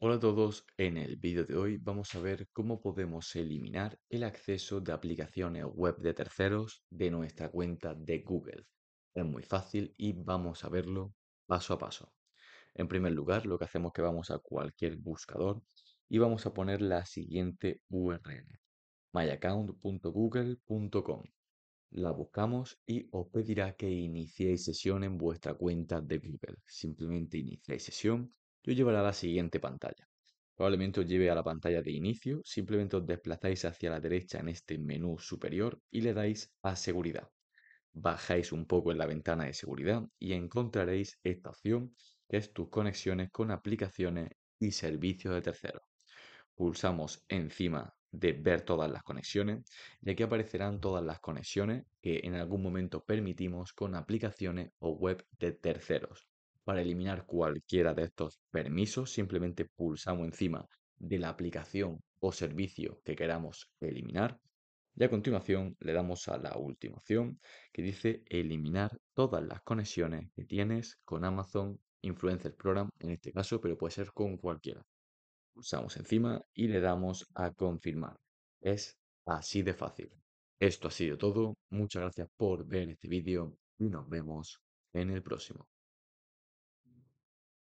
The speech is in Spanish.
Hola a todos, en el vídeo de hoy vamos a ver cómo podemos eliminar el acceso de aplicaciones web de terceros de nuestra cuenta de Google. Es muy fácil y vamos a verlo paso a paso. En primer lugar, lo que hacemos es que vamos a cualquier buscador y vamos a poner la siguiente URL, myaccount.google.com. La buscamos y os pedirá que iniciéis sesión en vuestra cuenta de Google. Simplemente iniciáis sesión yo llevaré a la siguiente pantalla. Probablemente os lleve a la pantalla de inicio, simplemente os desplazáis hacia la derecha en este menú superior y le dais a seguridad. Bajáis un poco en la ventana de seguridad y encontraréis esta opción que es tus conexiones con aplicaciones y servicios de terceros. Pulsamos encima de ver todas las conexiones y aquí aparecerán todas las conexiones que en algún momento permitimos con aplicaciones o web de terceros. Para eliminar cualquiera de estos permisos, simplemente pulsamos encima de la aplicación o servicio que queramos eliminar y a continuación le damos a la última opción que dice eliminar todas las conexiones que tienes con Amazon Influencer Program en este caso, pero puede ser con cualquiera. Pulsamos encima y le damos a confirmar. Es así de fácil. Esto ha sido todo. Muchas gracias por ver este vídeo y nos vemos en el próximo.